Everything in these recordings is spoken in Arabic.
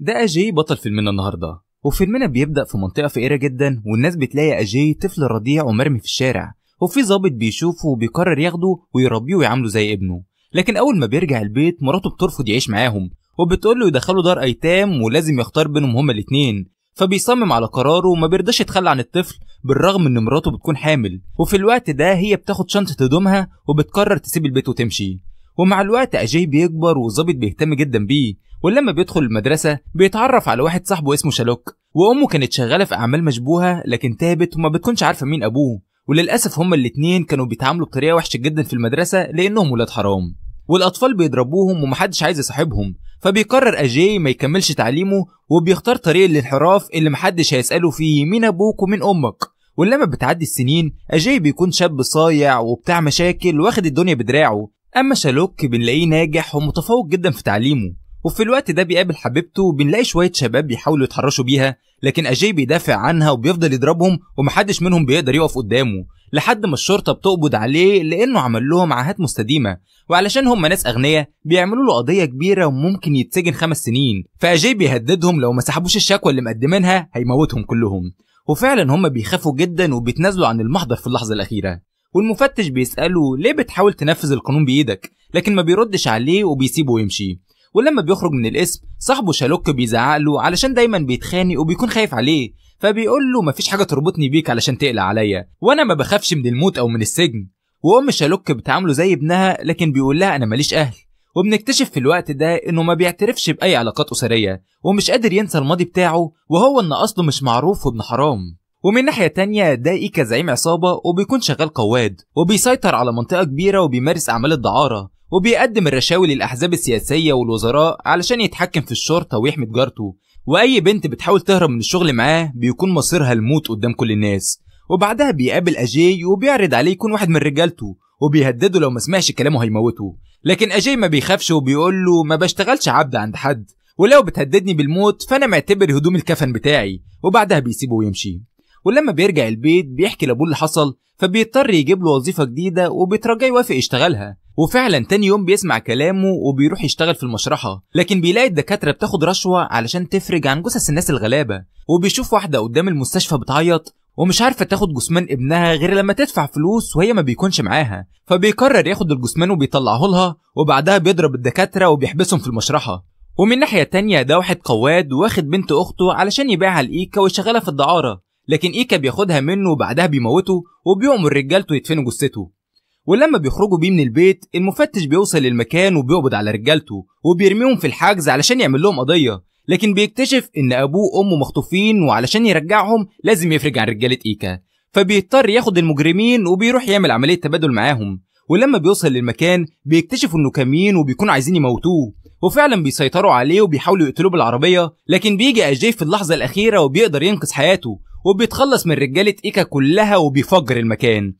ده أجي بطل فيلمنا النهاردة وفيلمنا بيبدأ في منطقة فقيرة جدا والناس بتلاقي أجي طفل رضيع ومرمي في الشارع وفي ظابط بيشوفه وبيقرر ياخده ويربيه ويعامله زي ابنه لكن أول ما بيرجع البيت مراته بترفض يعيش معاهم وبتقول له يدخله دار أيتام ولازم يختار بينهم هما الاتنين فبيصمم على قراره وما بيرضاش يتخلى عن الطفل بالرغم ان مراته بتكون حامل وفي الوقت ده هي بتاخد شنطة هدومها وبتقرر تسيب البيت وتمشي ومع الوقت أجي بيكبر وظابط بيهتم جدا بيه ولما بيدخل المدرسة بيتعرف على واحد صاحبه اسمه شالوك وأمه كانت شغالة في أعمال مشبوهة لكن تابت وما بتكونش عارفة مين أبوه وللأسف هما الاتنين كانوا بيتعاملوا بطريقة وحشة جدا في المدرسة لأنهم ولاد حرام والأطفال بيضربوهم ومحدش عايز يصاحبهم فبيقرر أجي ما يكملش تعليمه وبيختار طريق الانحراف اللي محدش هيسأله فيه مين أبوك ومين أمك ولما بتعدي السنين أجي بيكون شاب صايع وبتاع مشاكل واخد الدنيا بدراعه أما شالوك بنلاقيه ناجح ومتفوق جدا في تعليمه وفي الوقت ده بيقابل حبيبته وبنلاقي شويه شباب بيحاولوا يتحرشوا بيها لكن اجي بيدافع عنها وبيفضل يضربهم ومحدش منهم بيقدر يقف قدامه لحد ما الشرطه بتقبض عليه لانه عمل لهم عاهات مستديمه وعلشان هم ناس اغنياء بيعملوا له قضيه كبيره وممكن يتسجن خمس سنين فاجي بيهددهم لو ما سحبوش الشكوى اللي مقدمينها هيموتهم كلهم وفعلا هم بيخافوا جدا وبيتنازلوا عن المحضر في اللحظه الاخيره والمفتش بيساله ليه بتحاول تنفذ القانون بايدك لكن ما بيردش عليه وبيسيبه ويمشي ولما بيخرج من القسم صاحبه شالوك بيزعق له علشان دايما بيتخانق وبيكون خايف عليه فبيقول له مفيش حاجه تربطني بيك علشان تقلق عليا وانا ما بخافش من الموت او من السجن وام شالوك بتعامله زي ابنها لكن بيقول لها انا ماليش اهل وبنكتشف في الوقت ده انه ما بيعترفش باي علاقات اسريه ومش قادر ينسى الماضي بتاعه وهو ان اصله مش معروف وابن حرام ومن ناحية تانية إيكا زعيم عصابة وبيكون شغال قواد وبيسيطر على منطقة كبيرة وبيمارس أعمال الدعارة وبيقدم الرشاوي للأحزاب السياسية والوزراء علشان يتحكم في الشرطة ويحمي تجارته وأي بنت بتحاول تهرب من الشغل معاه بيكون مصيرها الموت قدام كل الناس وبعدها بيقابل أجي وبيعرض عليه يكون واحد من رجالته وبيهدده لو ما سمعش كلامه هيموته لكن أجي ما بيخافش وبيقول له ما بشتغلش عبد عند حد ولو بتهددني بالموت فأنا معتبر هدوم الكفن بتاعي وبعدها بيسيبه ويمشي ولما بيرجع البيت بيحكي لابوه اللي حصل فبيضطر يجيب له وظيفه جديده وبيترجى يوافق يشتغلها وفعلا تاني يوم بيسمع كلامه وبيروح يشتغل في المشرحه لكن بيلاقي الدكاتره بتاخد رشوه علشان تفرج عن جثث الناس الغلابه وبيشوف واحده قدام المستشفى بتعيط ومش عارفه تاخد جثمان ابنها غير لما تدفع فلوس وهي ما بيكونش معاها فبيقرر ياخد الجثمان وبيطلعه لها وبعدها بيضرب الدكاتره وبيحبسهم في المشرحه ومن ناحيه تانية ده واحد قواد واخد بنت اخته علشان يبيعها لايكا ويشغلها في الدعاره لكن ايكا بياخدها منه وبعدها بيموته وبيؤمر رجالته يدفنوا جثته ولما بيخرجوا بيه من البيت المفتش بيوصل للمكان وبيقبض على رجالته وبيرميهم في الحجز علشان يعمل لهم قضيه لكن بيكتشف ان ابوه وامه مخطوفين وعلشان يرجعهم لازم يفرج عن رجاله ايكا فبيضطر ياخد المجرمين وبيروح يعمل عمليه تبادل معاهم ولما بيوصل للمكان بيكتشفوا انه كمين وبيكونوا عايزين يموتوه وفعلا بيسيطروا عليه وبيحاولوا يقتلوه بالعربيه لكن بيجي اجي في اللحظه الاخيره وبيقدر ينقذ حياته وبيتخلص من رجالة إيكا كلها وبيفجر المكان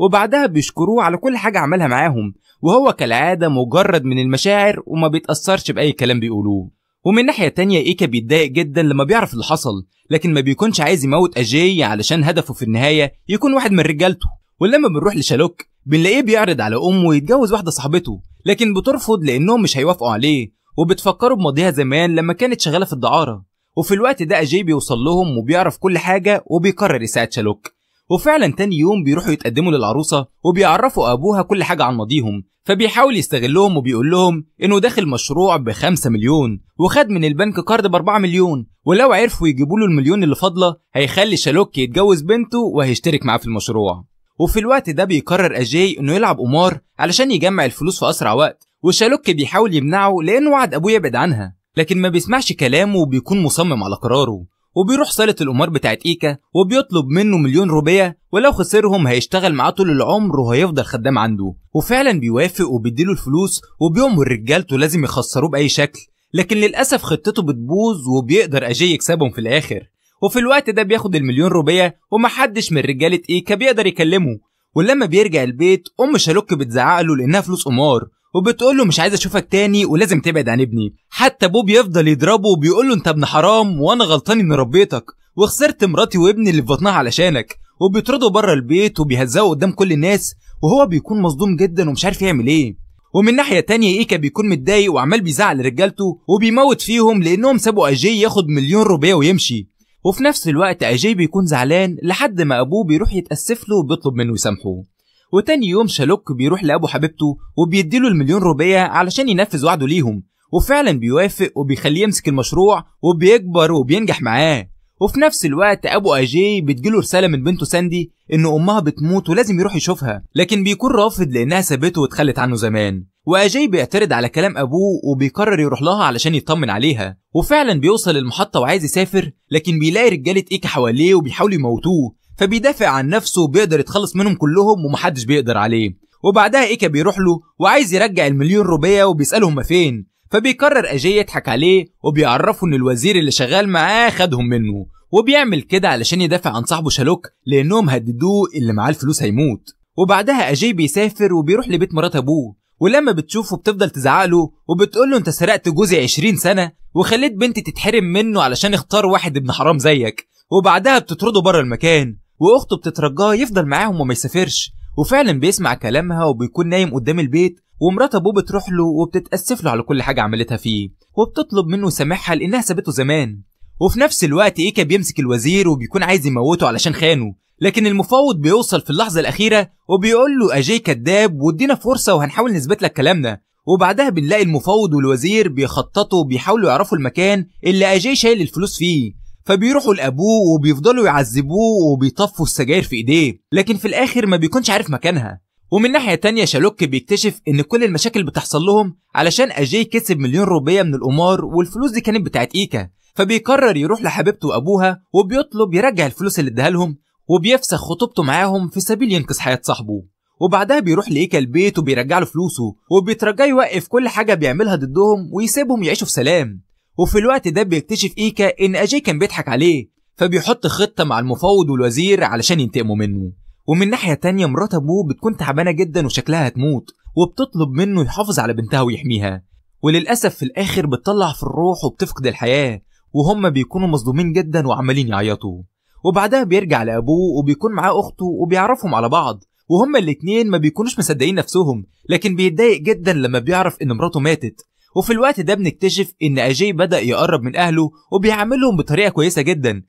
وبعدها بيشكروه على كل حاجة عملها معاهم وهو كالعادة مجرد من المشاعر وما بيتأثرش بأي كلام بيقولوه ومن ناحية تانية إيكا بيتضايق جدا لما بيعرف اللي حصل لكن ما بيكونش عايز يموت أجي علشان هدفه في النهاية يكون واحد من رجالته ولما بنروح لشالوك بنلاقيه بيعرض على أمه يتجوز واحدة صاحبته لكن بترفض لأنهم مش هيوافقوا عليه وبتفكروا بماضيها زمان لما كانت شغالة في الدعارة وفي الوقت ده أجي بيوصل لهم وبيعرف كل حاجة وبيقرر يساعد شالوك وفعلا تاني يوم بيروحوا يتقدموا للعروسة وبيعرفوا أبوها كل حاجة عن ماضيهم فبيحاول يستغلهم وبيقول لهم إنه داخل مشروع 5 مليون وخد من البنك قرض 4 مليون ولو عرفوا يجيبوا له المليون اللي فاضلة هيخلي شالوك يتجوز بنته وهيشترك معاه في المشروع وفي الوقت ده بيقرر أجي إنه يلعب قمار علشان يجمع الفلوس في أسرع وقت وشالوك بيحاول يمنعه لأنه وعد أبوه يبعد عنها لكن ما بيسمعش كلامه وبيكون مصمم على قراره وبيروح صالة القمار بتاعت إيكا وبيطلب منه مليون روبية ولو خسرهم هيشتغل معاه طول العمر وهيفضل خدام عنده وفعلا بيوافق وبيديله الفلوس وبيأمر رجالته لازم يخسروه بأي شكل لكن للأسف خطته بتبوظ وبيقدر أجي يكسبهم في الآخر وفي الوقت ده بياخد المليون روبية ومحدش من رجالة إيكا بيقدر يكلمه ولما بيرجع البيت أم شالوك بتزعق له لأنها فلوس قمار وبتقول له مش عايز اشوفك تاني ولازم تبعد عن ابني حتى بوب يفضل يضربه وبيقول له انت ابن حرام وانا غلطان اني ربيتك وخسرت مراتي وابني اللي في بطنها علشانك وبيطردوا بره البيت وبيهزقوا قدام كل الناس وهو بيكون مصدوم جدا ومش عارف يعمل ايه ومن ناحية تانية إيكا بيكون متضايق وعمال بيزعل رجالته وبيموت فيهم لأنهم سابوا أجي ياخد مليون روبية ويمشي وفي نفس الوقت أجي بيكون زعلان لحد ما أبوه بيروح يتأسف له وبيطلب منه يسامحه وتاني يوم شالوك بيروح لابو حبيبته وبيديله المليون روبيه علشان ينفذ وعده ليهم وفعلا بيوافق وبيخليه يمسك المشروع وبيكبر وبينجح معاه وفي نفس الوقت ابو اجي بتجيله رساله من بنته ساندي ان امها بتموت ولازم يروح يشوفها لكن بيكون رافض لانها سابته واتخلت عنه زمان واجي بيعترض على كلام ابوه وبيقرر يروح لها علشان يطمن عليها وفعلا بيوصل المحطه وعايز يسافر لكن بيلاقي رجاله ايكا حواليه وبيحاولوا يموتوه فبيدافع عن نفسه وبيقدر يتخلص منهم كلهم ومحدش بيقدر عليه وبعدها ايكا بيروح له وعايز يرجع المليون روبية وبيسأله هما فين فبيقرر اجي يضحك عليه وبيعرفه ان الوزير اللي شغال معاه خدهم منه وبيعمل كده علشان يدافع عن صاحبه شالوك لانهم هددوه اللي معاه الفلوس هيموت وبعدها اجي بيسافر وبيروح لبيت مرات ابوه ولما بتشوفه بتفضل تزعله وبتقول له انت سرقت جوزي 20 سنه وخليت بنتي تتحرم منه علشان اختار واحد ابن حرام زيك وبعدها بتطرده بره المكان واخته بتترجاه يفضل معاهم وما يسافرش وفعلا بيسمع كلامها وبيكون نايم قدام البيت ومرات ابوه بتروح له وبتتاسف له على كل حاجه عملتها فيه وبتطلب منه سامحها لانها سابته زمان وفي نفس الوقت ايكا بيمسك الوزير وبيكون عايز يموته علشان خانه لكن المفاوض بيوصل في اللحظه الاخيره وبيقول له اجي كذاب وادينا فرصه وهنحاول نثبت لك كلامنا وبعدها بنلاقي المفاوض والوزير بيخططوا وبيحاولوا يعرفوا المكان اللي اجي شايل الفلوس فيه فبيروحوا لابوه وبيفضلوا يعذبوه وبيطفوا السجاير في ايديه لكن في الاخر ما بيكونش عارف مكانها ومن ناحيه تانية شالوك بيكتشف ان كل المشاكل بتحصل لهم علشان اجي كسب مليون روبيه من القمار والفلوس دي كانت بتاعت ايكا فبيقرر يروح لحبيبته وابوها وبيطلب يرجع الفلوس اللي اداها لهم وبيفسخ خطوبته معاهم في سبيل ينقذ حياه صاحبه وبعدها بيروح لإيكا البيت وبيرجع له فلوسه وبيترجاه يوقف كل حاجة بيعملها ضدهم ويسيبهم يعيشوا في سلام وفي الوقت ده بيكتشف إيكا إن أجي كان بيضحك عليه فبيحط خطة مع المفاوض والوزير علشان ينتقموا منه ومن ناحية تانية مرات أبوه بتكون تعبانة جدا وشكلها هتموت وبتطلب منه يحافظ على بنتها ويحميها وللأسف في الآخر بتطلع في الروح وبتفقد الحياة وهم بيكونوا مصدومين جدا وعمالين يعيطوا وبعدها بيرجع لأبوه وبيكون معاه أخته وبيعرفهم على بعض وهما الاتنين ما بيكونوش مصدقين نفسهم لكن بيتضايق جدا لما بيعرف إن مراته ماتت وفي الوقت ده بنكتشف ان اجي بدأ يقرب من اهله وبيعاملهم بطريقة كويسة جدا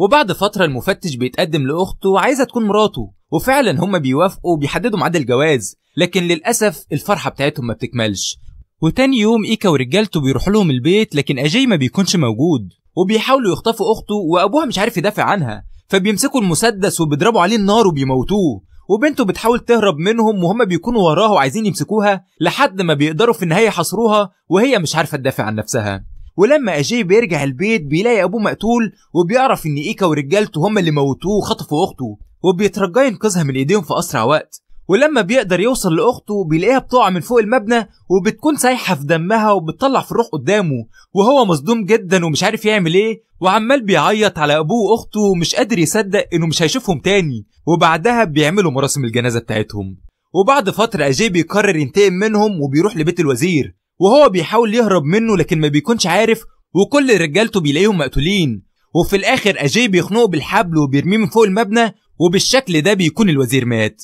وبعد فترة المفتش بيتقدم لأخته وعايزة تكون مراته وفعلا هما بيوافقوا وبيحددوا ميعاد الجواز لكن للأسف الفرحة بتاعتهم ما بتكملش وتاني يوم إيكا ورجالته بيروحوا لهم البيت لكن أجي ما بيكونش موجود وبيحاولوا يخطفوا أخته وأبوها مش عارف يدافع عنها فبيمسكوا المسدس وبيضربوا عليه النار وبيموتوه وبنته بتحاول تهرب منهم وهم بيكونوا وراها وعايزين يمسكوها لحد ما بيقدروا في النهايه يحاصروها وهي مش عارفه تدافع عن نفسها ولما اجي بيرجع البيت بيلاقي ابوه مقتول وبيعرف ان ايكا ورجالته هم اللي موتوه وخطفوا اخته وبيترجى ينقذها من ايديهم في اسرع وقت ولما بيقدر يوصل لاخته بيلاقيها بتقع من فوق المبنى وبتكون سايحه في دمها وبتطلع في الروح قدامه وهو مصدوم جدا ومش عارف يعمل ايه وعمال بيعيط على ابوه واخته ومش قادر يصدق انه مش هيشوفهم تاني وبعدها بيعملوا مراسم الجنازه بتاعتهم وبعد فتره اجي بيقرر ينتقم منهم وبيروح لبيت الوزير وهو بيحاول يهرب منه لكن ما بيكونش عارف وكل رجالته بيلاقيهم مقتولين وفي الاخر اجي بيخنقه بالحبل وبيرميه من فوق المبنى وبالشكل ده بيكون الوزير مات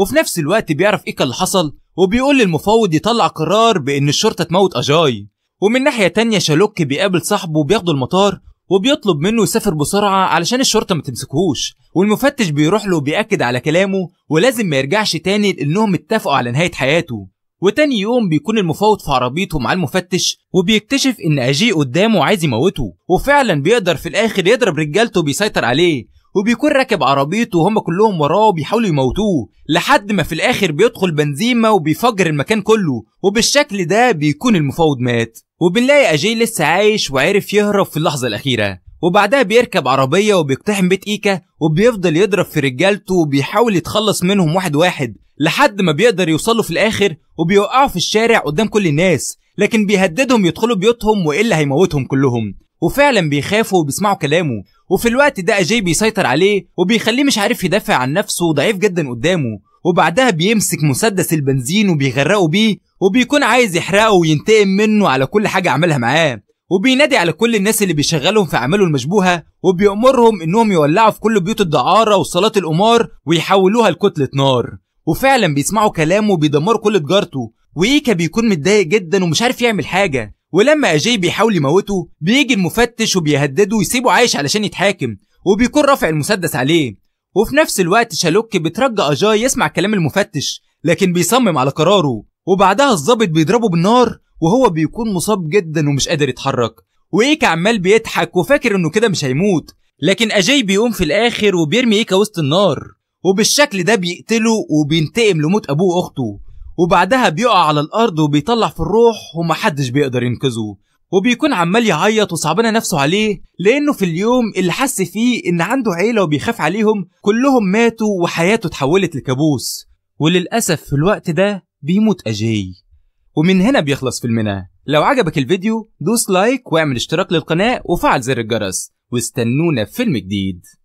وفي نفس الوقت بيعرف ايه اللي حصل وبيقول للمفوض يطلع قرار بان الشرطه تموت اجاي ومن ناحيه تانية شالوك بيقابل صاحبه وبياخده المطار وبيطلب منه يسافر بسرعه علشان الشرطه ما تمسكهوش والمفتش بيروح له بيأكد على كلامه ولازم ما يرجعش تاني لانهم اتفقوا على نهايه حياته وتاني يوم بيكون المفاوض في عربيته مع المفتش وبيكتشف ان اجي قدامه عايز يموته وفعلا بيقدر في الاخر يضرب رجالته وبيسيطر عليه وبيكون راكب عربيته وهم كلهم وراه وبيحاولوا يموتوه لحد ما في الاخر بيدخل بنزيما وبيفجر المكان كله وبالشكل ده بيكون المفاوض مات وبنلاقي اجي لسه عايش وعرف يهرب في اللحظه الاخيره وبعدها بيركب عربيه وبيقتحم بيت ايكا وبيفضل يضرب في رجالته وبيحاول يتخلص منهم واحد واحد لحد ما بيقدر يوصله في الاخر وبيوقعه في الشارع قدام كل الناس لكن بيهددهم يدخلوا بيوتهم والا هيموتهم كلهم وفعلا بيخافوا وبيسمعوا كلامه وفي الوقت ده اجاي بيسيطر عليه وبيخليه مش عارف يدافع عن نفسه وضعيف جدا قدامه وبعدها بيمسك مسدس البنزين وبيغرقه بيه وبيكون عايز يحرقه وينتقم منه على كل حاجة عملها معاه وبينادي على كل الناس اللي بيشغلهم في اعماله المشبوهة وبيأمرهم انهم يولعوا في كل بيوت الدعارة وصلاة القمار ويحولوها لكتلة نار وفعلا بيسمعوا كلامه وبيدمروا كل تجارته وايكا بيكون متضايق جدا ومش عارف يعمل حاجة ولما أجاي بيحاول يموته بيجي المفتش وبيهدده ويسيبه عايش علشان يتحاكم وبيكون رافع المسدس عليه وفي نفس الوقت شالوك بترجى أجاي يسمع كلام المفتش لكن بيصمم على قراره وبعدها الظابط بيضربه بالنار وهو بيكون مصاب جدا ومش قادر يتحرك وإيكا عمال بيضحك وفاكر إنه كده مش هيموت لكن أجاي بيقوم في الآخر وبيرمي إيكا وسط النار وبالشكل ده بيقتله وبينتقم لموت أبوه وأخته وبعدها بيقع على الارض وبيطلع في الروح ومحدش بيقدر ينقذه وبيكون عمال يعيط وصعبانة نفسه عليه لأنه في اليوم اللي حس فيه إن عنده عيلة وبيخاف عليهم كلهم ماتوا وحياته اتحولت لكابوس وللأسف في الوقت ده بيموت أجاي ومن هنا بيخلص فيلمنا لو عجبك الفيديو دوس لايك واعمل اشتراك للقناة وفعل زر الجرس واستنونا في فيلم جديد